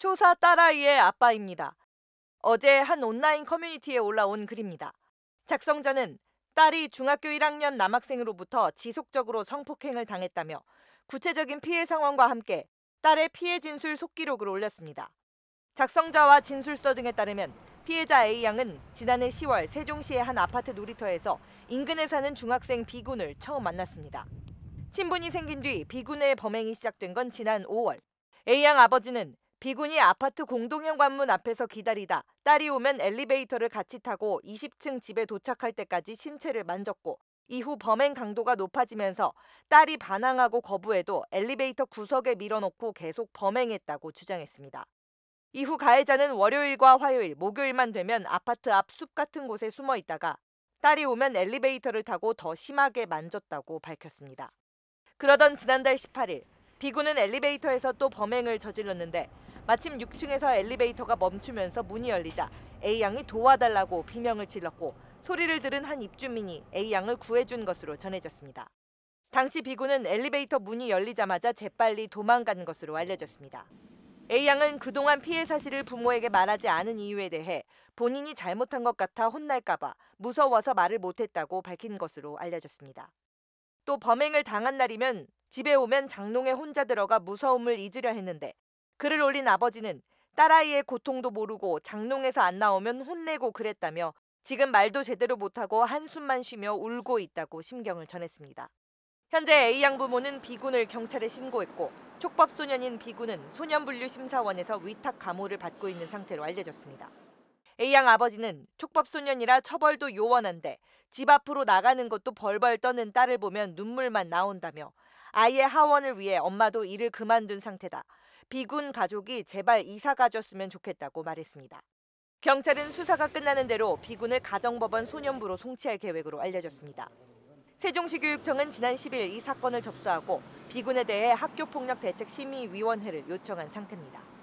초사 딸아이의 아빠입니다. 어제 한 온라인 커뮤니티에 올라온 글입니다. 작성자는 딸이 중학교 1학년 남학생으로부터 지속적으로 성폭행을 당했다며 구체적인 피해 상황과 함께 딸의 피해 진술 속기록을 올렸습니다. 작성자와 진술서 등에 따르면 피해자 A 양은 지난해 10월 세종시의 한 아파트 놀이터에서 인근에 사는 중학생 B 군을 처음 만났습니다. 친분이 생긴 뒤 B 군의 범행이 시작된 건 지난 5월. A 양 아버지는 비군이 아파트 공동형 관문 앞에서 기다리다 딸이 오면 엘리베이터를 같이 타고 20층 집에 도착할 때까지 신체를 만졌고 이후 범행 강도가 높아지면서 딸이 반항하고 거부해도 엘리베이터 구석에 밀어놓고 계속 범행했다고 주장했습니다. 이후 가해자는 월요일과 화요일, 목요일만 되면 아파트 앞 숲 같은 곳에 숨어 있다가 딸이 오면 엘리베이터를 타고 더 심하게 만졌다고 밝혔습니다. 그러던 지난달 18일, 비군은 엘리베이터에서 또 범행을 저질렀는데 마침 6층에서 엘리베이터가 멈추면서 문이 열리자 A양이 도와달라고 비명을 질렀고 소리를 들은 한 입주민이 A양을 구해준 것으로 전해졌습니다. 당시 비구는 엘리베이터 문이 열리자마자 재빨리 도망간 것으로 알려졌습니다. A양은 그동안 피해 사실을 부모에게 말하지 않은 이유에 대해 본인이 잘못한 것 같아 혼날까봐 무서워서 말을 못했다고 밝힌 것으로 알려졌습니다. 또 범행을 당한 날이면 집에 오면 장롱에 혼자 들어가 무서움을 잊으려 했는데 글을 올린 아버지는 딸아이의 고통도 모르고 장롱에서 안 나오면 혼내고 그랬다며 지금 말도 제대로 못하고 한숨만 쉬며 울고 있다고 심경을 전했습니다. 현재 A양 부모는 B군을 경찰에 신고했고 촉법소년인 B군은 소년분류심사원에서 위탁 감호를 받고 있는 상태로 알려졌습니다. A양 아버지는 촉법소년이라 처벌도 요원한데 집 앞으로 나가는 것도 벌벌 떠는 딸을 보면 눈물만 나온다며 아이의 하원을 위해 엄마도 일을 그만둔 상태다. 비군 가족이 제발 이사 가졌으면 좋겠다고 말했습니다. 경찰은 수사가 끝나는 대로 비군을 가정법원 소년부로 송치할 계획으로 알려졌습니다. 세종시교육청은 지난 10일 이 사건을 접수하고 비군에 대해 학교폭력 대책 심의위원회를 요청한 상태입니다.